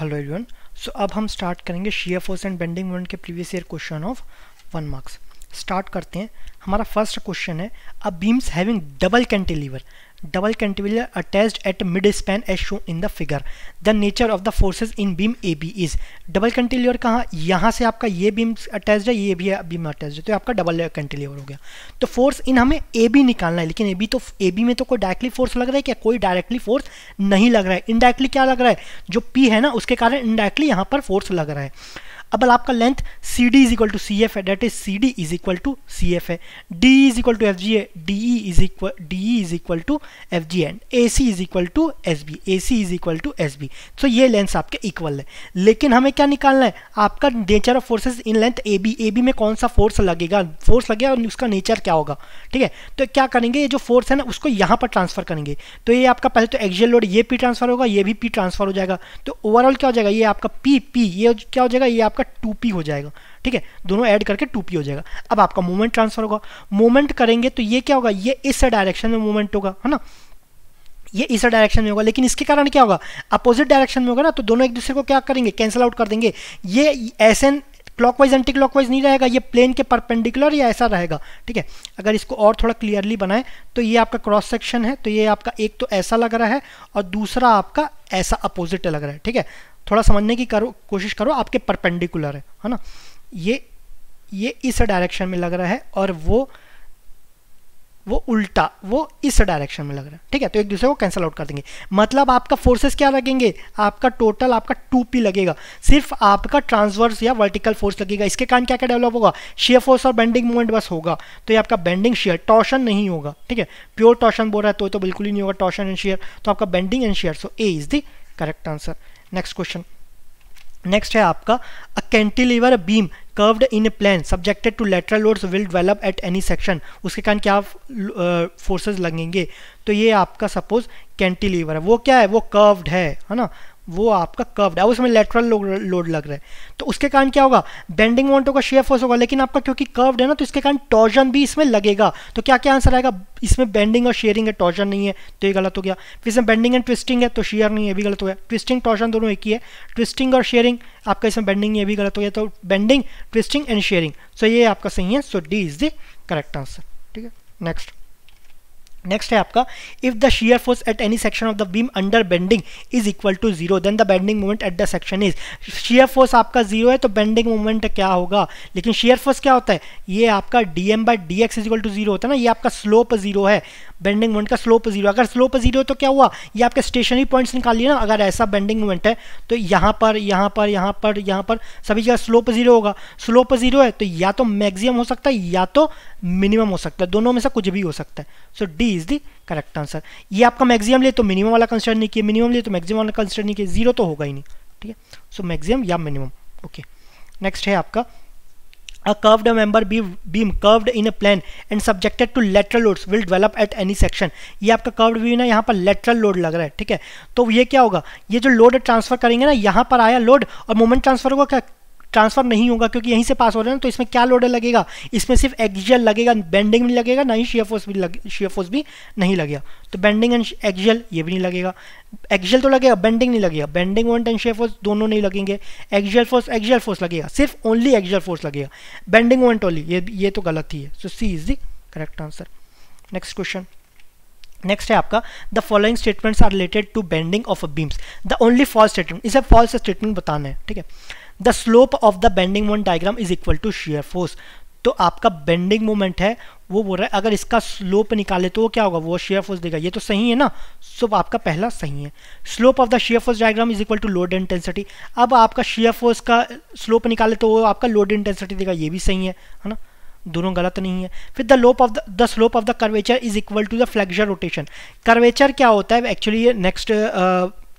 hello everyone so अब हम start करेंगे shear force and bending moment के previous year question of one marks start करते हैं हमारा फर्स्ट क्वेश्चन है a beams having double cantilever double double cantilever at mid span as show in the figure the nature of the forces in beam A B is double cantilever कहाँ यहाँ से आपका ये beam attach है ये भी है बीम अटैच है तो आपका डबल कैंटिलीवर हो गया तो फोर्स इन हमें ए बी निकालना है लेकिन ए बी तो ए बी में तो कोई डायरेक्टली फोर्स लग रहा है क्या कोई डायरेक्टली फोर्स नहीं लग रहा है इनडायरेक्टली क्या लग रहा है जो पी है ना उसके कारण इनडायरेक्टली यहाँ पर फोर्स लग रहा है अब आपका length C D is equal to C F है that is C D is equal to C F है D is equal to F G है D E is equal D E is equal to F G and A C is equal to S B A C is equal to S B so ये length आपके equal है लेकिन हमें क्या निकालना है आपका nature of forces in length A B A B में कौन सा फोर्स लगेगा फोर्स लगेगा और उसका नेचर क्या होगा ठीक है तो क्या करेंगे ये जो फोर्स है ना उसको यहाँ पर ट्रांसफर करेंगे तो ये आपका पहले तो एक्जियल लोड ये पी ट्रांसफर होगा ये भी पी ट्रांसफर हो जाएगा तो ओवरऑल क्या हो जाएगा ये आपका पी पी ये क्या हो जाएगा ये आपका आपका टू हो जाएगा ठीक है दोनों ऐड करके टू हो जाएगा अब आपका मोमेंट ट्रांसफर होगा मोमेंट करेंगे तो ये क्या होगा ये इस डायरेक्शन में मोमेंट होगा है ना ये इस डायरेक्शन में होगा लेकिन इसके कारण क्या होगा अपोजिट डायरेक्शन में होगा ना तो दोनों एक दूसरे को क्या करेंगे कैंसिल आउट कर देंगे ये ऐसे क्लॉकवाइज एंटी क्लॉकवाइज नहीं रहेगा ये प्लेन के परपेंडिकुलर या ऐसा रहेगा ठीक है अगर इसको और थोड़ा क्लियरली बनाएं तो ये आपका क्रॉस सेक्शन है तो ये आपका एक तो ऐसा लग रहा है और दूसरा आपका ऐसा अपोजिट लग रहा है ठीक है थोड़ा समझने की करो कोशिश करो आपके परपेंडिकुलर है है ना ये ये इस डायरेक्शन में लग रहा है और वो वो उल्टा वो इस डायरेक्शन में लग रहा है ठीक है तो एक दूसरे को कैंसिल आउट कर देंगे मतलब आपका फोर्सेस क्या लगेंगे आपका टोटल आपका टू पी लगेगा सिर्फ आपका ट्रांसवर्स या वर्टिकल फोर्स लगेगा इसके कारण क्या क्या डेवलप होगा शेयर फोर्स और बेंडिंग मूवमेंट बस होगा तो ये आपका बेंडिंग शेयर टॉशन नहीं होगा ठीक है प्योर टॉशन बोल रहा है तो, तो बिल्कुल ही नहीं होगा टॉशन एंड शेयर तो आपका bending and shear so A is the correct answer next question next है आपका a cantilever beam curved in a plan subjected to lateral loads will develop at any section उसके कारण क्या forces लगेंगे तो ये आपका सपोज कैंटिलीवर है वो क्या है वो कर्व्ड है है ना वो आपका कर्व्ड है उसमें लेटरल लोड लग रहा है तो उसके कारण क्या होगा बेंडिंग मोमेंटो का शेयर फोर्स होगा लेकिन आपका क्योंकि कर्व्ड है ना तो इसके कारण टॉर्जन भी इसमें लगेगा तो क्या क्या आंसर आएगा इसमें बेंडिंग और शेयरिंग है टॉर्जन नहीं है तो ये गलत हो गया फिर इसमें बेंडिंग एंड ट्विस्टिंग है तो शेयर नहीं है भी गलत हो गया ट्विस्टिंग टॉर्जन दोनों एक ही है ट्विस्टिंग और शेयरिंग आपका इसमें बेंडिंग है भी गलत हो गया तो bending twisting and shearing so ये आपका सही है so D is the correct answer ठीक है नेक्स्ट नेक्स्ट है आपका if the shear force at any section of the beam under bending is equal to zero then the bending moment at the section is shear force आपका zero है तो bending moment क्या होगा लेकिन shear force क्या होता है ये आपका D M by D X is equal to zero होता है ना ये आपका स्लोप जीरो है बेंडिंग मोमेंट का स्लोप जीरो अगर स्लोप जीरो तो क्या हुआ ये आपके स्टेशनरी पॉइंट्स निकालिए ना अगर ऐसा बेंडिंग मोमेंट है तो यहाँ पर यहाँ पर यहाँ पर यहाँ पर सभी जगह स्लोप जीरो होगा स्लोप जीरो है तो या तो मैक्सिमम हो सकता है या तो मिनिमम हो सकता है दोनों में से कुछ भी हो सकता है so D is the correct answer ये आपका मैक्सिमम लिए तो मिनिमम वाला कंसिडर नहीं किया मिनिमम लिए तो मैक्सिमम वाला कंसिडर नहीं किया जीरो तो होगा ही नहीं ठीक है सो मैक्सिमम या मिनिमम ओके नेक्स्ट है आपका a curved member B beam curved in a plane and subjected to lateral loads will develop at any section ये आपका कर्व्ड बीम ना यहाँ पर लेटरल लोड लग रहा है ठीक है तो ये क्या होगा ये जो लोड ट्रांसफर करेंगे ना यहाँ पर आया लोड और मोमेंट ट्रांसफर होगा ट्रांसफर नहीं होगा क्योंकि यहीं से पास हो रहे हैं तो इसमें क्या लोडर लगेगा इसमें सिर्फ एक्जियल लगेगा बेंडिंग नहीं लगेगा ना ही शेयरफोर्स भी लग शेयरफोर्स भी नहीं लगेगा तो बेंडिंग एंड एक्जियल ये भी नहीं लगेगा एक्जियल तो लगेगा बेंडिंग नहीं लगेगा bending moment and shear force दोनों नहीं लगेंगे एक्जियल फोर्स एक्जियल फोर्स लगेगा सिर्फ ओनली एक्जियल फोर्स लगेगा बेंडिंग मोमेंट ओनली ये ये तो गलत ही है so C is the correct answer next question next है आपका the following statements are related to bending of a beams the only false statement इसे फॉल्स स्टेटमेंट बताना है ठीक है the slope of the bending moment diagram is equal to shear force तो आपका bending moment है वो बोल रहा है अगर इसका स्लोप निकाले तो वो क्या होगा वो शेयर फोर्स देगा ये तो सही है ना सो आपका पहला सही है slope of the shear force diagram is equal to load intensity अब आपका शेयर फोर्स का स्लोप निकाले तो वो आपका लोड इंटेंसिटी देगा ये भी सही है है ना दोनों गलत नहीं है फिर the lope of the slope of the curvature is equal to the flexure rotation curvature क्या होता है एक्चुअली ये नेक्स्ट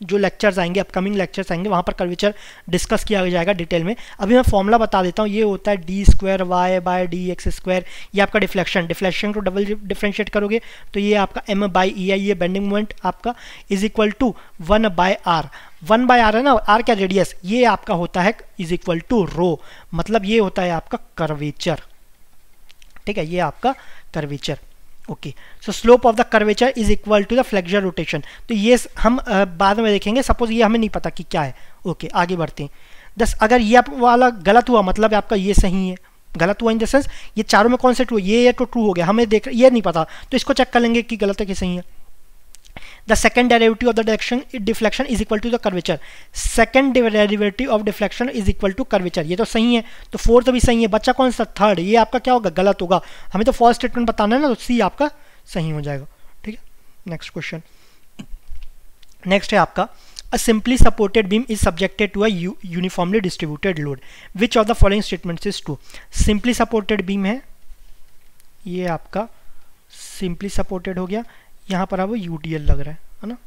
जो लेक्चर्स आएंगे अपकमिंग लेक्चर्स आएंगे वहाँ पर कर्वेचर डिस्कस किया जाएगा डिटेल में अभी मैं फॉर्मूला बता देता हूँ ये होता है D square Y by D X square ये आपका डिफ्लेक्शन डिफ्लेक्शन को डबल डिफ्रेंशिएट करोगे तो ये आपका एम बाई ई आई ये बेंडिंग मोमेंट आपका is equal to one by R one by R है ना आर क्या रेडियस ये आपका होता है इज इक्वल टू रो मतलब ये होता है आपका कर्वेचर ठीक है ये आपका curvature okay so slope of the curvature is equal to the flexure rotation तो ये हम बाद में देखेंगे सपोज ये हमें नहीं पता कि क्या है ओके okay, आगे बढ़ते हैं दस अगर ये आप वाला गलत हुआ मतलब आपका ये सही है गलत हुआ इन द सेंस ये चारों में कौन से ट्रू ये, ये तो ट्रू हो गया हमें देख ये नहीं पता तो इसको चेक कर लेंगे कि गलत है कि सही है the second derivative of the direction deflection is equal to the curvature second derivative of deflection is equal to curvature ये तो सही है तो फोर्थ भी सही है बच्चा कौन सा थर्ड ये आपका क्या होगा गलत होगा हमें तो फर्स्ट स्टेटमेंट बताना है ना तो सी आपका सही हो जाएगा ठीक है नेक्स्ट क्वेश्चन नेक्स्ट है आपका a simply supported beam is subjected to a uniformly distributed load which of the following statement is to simply supported beam है ये आपका सिंपली सपोर्टेड हो गया यहाँ पर अब यू डी एल लग रहा है ना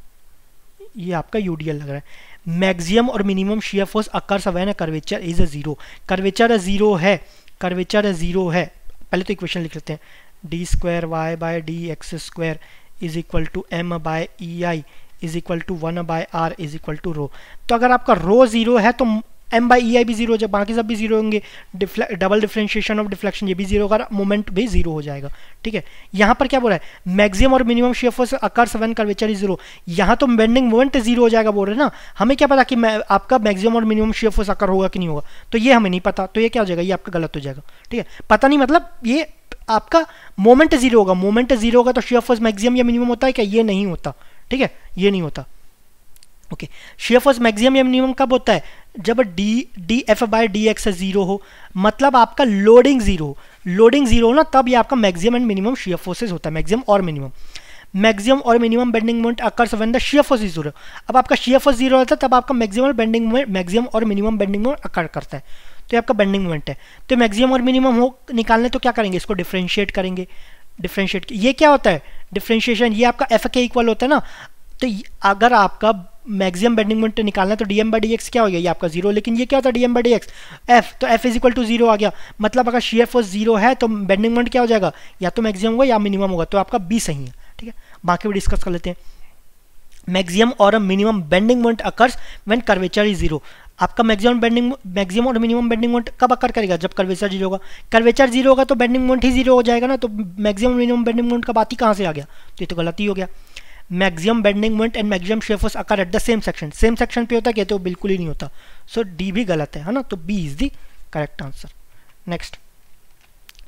ये आपका यू डी एल लग रहा है मैक्सिमम और minimum shear force occurs when curvature is a zero curvature zero है करवेचर ज़ीरो है पहले तो इक्वेशन लिख लेते हैं D square Y by D X square is equal to M by E I is equal to one by R is equal to rho तो अगर आपका रो ज़ीरो है तो एम बाई ई आई भी जीरो हो जाए बाकी सब भी जीरो होंगे डबल डिफ्रेंशिएशन ऑफ डिफ्लेक्शन ये भी जीरो होगा मोमेंट भी जीरो हो जाएगा ठीक है यहाँ पर क्या बोल रहा है मैक्सिमम और minimum shear force occur seven curvature is zero यहाँ तो बेंडिंग मोमेंट जीरो हो जाएगा बोल रहे हैं ना हमें क्या पता कि आपका मैक्सिमम और मिनिमम शेयर फोर्स अकर होगा कि नहीं होगा तो ये हमें नहीं पता तो ये क्या हो जाएगा ये आपका गलत हो जाएगा ठीक है पता नहीं मतलब ये आपका मोमेंट जीरो होगा मोमेंट जीरो होगा तो शेयर फोर्स मैक्सिमम या मिनिमम होता है क्या ये नहीं होता ठीक है ये नहीं होता ओके शेयर फोर्स मैक्सिमम या मिनिमम कब होता है जब D D F by D X zero हो मतलब आपका लोडिंग जीरो लोडिंग जीरो हो ना तब ये आपका maximum and minimum shear forces होता है मैक्सिमम और मिनिमम मैक्सिमम और minimum bending moment occurs when the shear force zero अब आपका शेयर फोर्स जीरो रहता है तब आपका मैक्सिमम बेंडिंग मोमेंट मैक्सिमम और मिनिमम बेंडिंग मोमेंट अकर करता है तो ये आपका बेंडिंग मोमेंट है तो मैक्सिमम और मिनिमम हो निकालने तो क्या करेंगे इसको डिफ्रेंशिएट करेंगे डिफ्रेंशिएट ये क्या होता है डिफ्रेंशिएशन ये आपका एफ के इक्वल होता है ना तो अगर आपका मैक्सिमम बेंडिंग मोमेंट निकालना है तो D M by D X क्या हो गया ये आपका जीरो लेकिन ये क्या होता है D M by D X F तो F is equal to zero आ गया मतलब अगर शी एफ ओ जीरो है तो बेंडिंग मोमेंट क्या हो जाएगा या तो मैक्सिमम होगा या मिनिमम होगा तो आपका बी सही है ठीक है बाकी भी डिस्कस कर लेते हैं मैक्सिमम और minimum bending moment occurs when curvature is zero आपका मैक्सिमम बेंडिंग मैक्सिमम और मिनिमम बेंडिंग मोमेंट कब अकर करेगा जब कर्वेचर जीरो होगा कर्वेचर जीरो होगा तो बेंडिंग मोमेंट ही जीरो हो जाएगा ना तो मैक्सिमम मिनिमम बेंडिंग मोमेंट का बात ही कहाँ से आ गया तो ये तो गलती हो गया maximum bending moment and maximum shear force occur at the same section same section पे होता कहते हो बिल्कुल ही नहीं होता सो so, डी भी गलत है है ना तो B is the correct answer next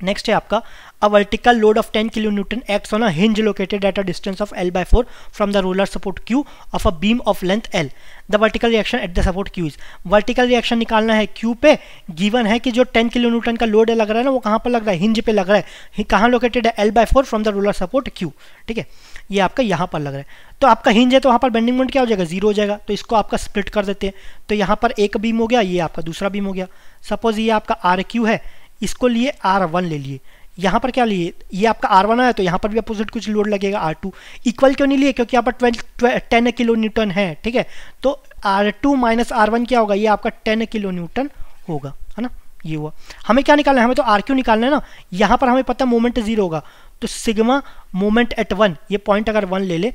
next है आपका a vertical load of 10 kilo newton acts on a hinge located at a distance of L by four from the roller support Q of a beam of length L the vertical reaction at the support Q is vertical reaction निकालना है Q पे given है कि जो 10 kilo Newton का load लग रहा है ना वो कहाँ पर लग रहा है हिंज पे लग रहा है कहाँ लोकेटेड है L by four from the roller support Q ठीक है ये आपका यहाँ पर लग रहा है तो आपका हिंज है तो वहाँ पर बेंडिंग मोमेंट क्या हो जाएगा जीरो हो जाएगा तो इसको आपका स्प्लिट कर देते हैं तो यहाँ पर एक बीम हो गया ये आपका दूसरा बीम हो गया सपोज ये आपका आर क्यू है इसको लिए आर वन ले लिए यहाँ पर क्या लिए ये आपका आर वन आया तो यहाँ पर भी अपोजिट कुछ लोड लगेगा आर टू इक्वल क्यों नहीं लिए क्योंकि यहाँ पर ट्वेल्व टेन किलो न्यूटन है ठीक है तो R two minus R one क्या होगा ये आपका टेन किलो न्यूटन होगा है ना ये हुआ हमें क्या निकालना है हमें तो आर क्यू निकालना है ना यहाँ पर हमें पता है मोमेंट जीरो होगा तो सिग्मा मोमेंट एट वन ये पॉइंट अगर वन ले ले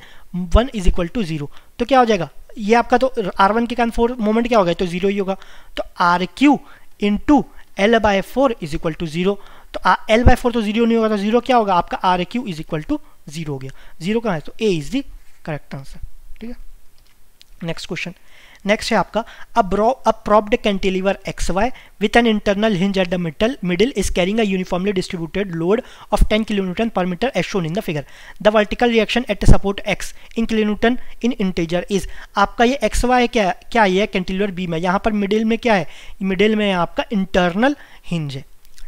one is equal to zero तो क्या हो जाएगा ये आपका तो आर वन के कारण फोर मोमेंट क्या होगा तो जीरो ही होगा तो R Q into L by four is equal to zero तो एल बाय फोर तो जीरो नहीं होगा तो जीरो क्या होगा आपका R Q is equal to zero हो गया जीरो कहाँ है तो A is the correct answer ठीक है नेक्स्ट क्वेश्चन नेक्स्ट है आपका अब propped cantilever X Y with an internal hinge at the middle middle is carrying a uniformly distributed load of ten kilonewton per metre as shown in the figure the vertical reaction at support X in kilonewton in integer is आपका ये x Y क्या क्या ये cantilever beam है यहाँ पर middle में क्या है मिडिल में आपका इंटरनल हिंज है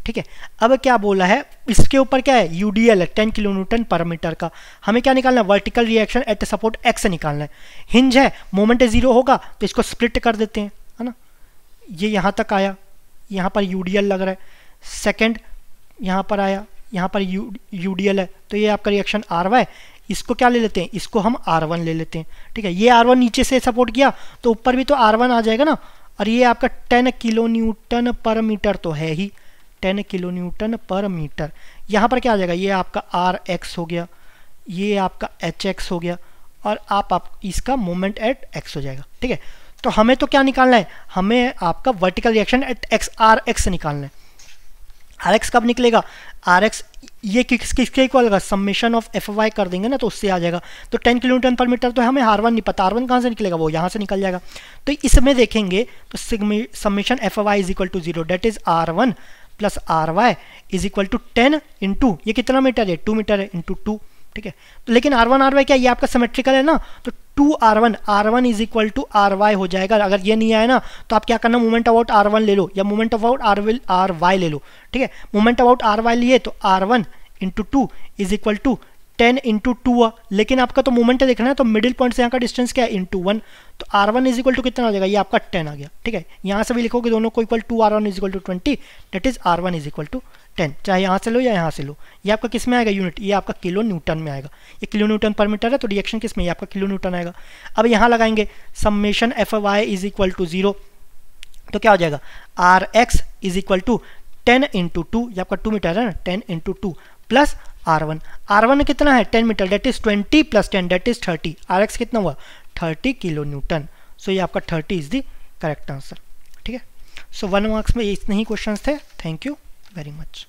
ठीक है अब क्या बोला है इसके ऊपर क्या है यू डी एल है ten kilo newton per metre का हमें क्या निकालना है vertical reaction at the support X निकालना है हिंज है मोमेंट जीरो होगा तो इसको स्प्लिट कर देते हैं है ना ये यहाँ तक आया यहाँ पर यू डी एल लग रहा है सेकेंड यहाँ पर आया यहाँ पर यू यू डी एल है तो ये आपका रिएक्शन आर वाई इसको क्या ले लेते हैं इसको हम आर वन ले लेते हैं ठीक है ये आर वन नीचे से सपोर्ट किया तो ऊपर भी तो आर वन आ जाएगा ना और ये आपका ten kilo newton per metre तो है ही ten kilo newton per metre यहाँ पर क्या आ जाएगा ये आपका आर एक्स हो गया ये आपका एच एक्स हो गया और आप, आप इसका मोमेंट एट एक्स हो जाएगा ठीक है तो हमें तो क्या निकालना है हमें आपका vertical reaction at X R X निकालना है आर एक्स कब निकलेगा आर एक्स ये किस किसके इक्वल होगा सम्मिशन ऑफ एफ वाई कर देंगे ना तो उससे आ जाएगा तो ten kilo newton per metre तो हमें हार वन नहीं पता आर वन कहाँ से निकलेगा वो यहाँ से निकल जाएगा तो इसमें देखेंगे तो summation F Y is equal to zero that is R one plus R Y is equal to ten into ये कितना मीटर है टू मीटर है इंटू टू ठीक है तो लेकिन आर वन आर वाई क्या ये आपका सिमेट्रिकल है ना तो two R one R one is equal to R Y हो जाएगा अगर ये नहीं आया ना तो आप क्या करना मोमेंट अबाउट आर वन ले लो या moment about R will R Y ले लो ठीक है मोमेंट अबाउट आर वाई लिए तो R one into two is equal to ten into two हुआ लेकिन आपका तो मोमेंट है देखना है तो मिडिल पॉइंट से यहाँ का डिस्टेंस क्या है इंटू वन तो R one is equal to कितना हो जाएगा ये आपका टेन आ गया ठीक है यहाँ से भी लिखोगे दोनों को equal to R one is equal to twenty that is R one is equal to ten चाहे यहाँ से लो या यहाँ से लो ये आपका किस में आएगा यूनिट ये आपका किलो न्यूटन में आएगा ये किलो न्यूटन पर मीटर है तो रिएक्शन किस में ये आपका किलो न्यूटन आएगा अब यहाँ लगाएंगे summation F Y is equal to zero तो क्या हो जाएगा R X is equal to ten into two ये आपका टू मीटर है ना ten into two plus R one R one कितना है ten metre that is twenty plus ten that is thirty R X कितना हुआ थर्टी किलो न्यूटन सो ये आपका thirty is the correct answer ठीक है सो वन मार्क्स में इतने ही क्वेश्चन थे थैंक यू वेरी मच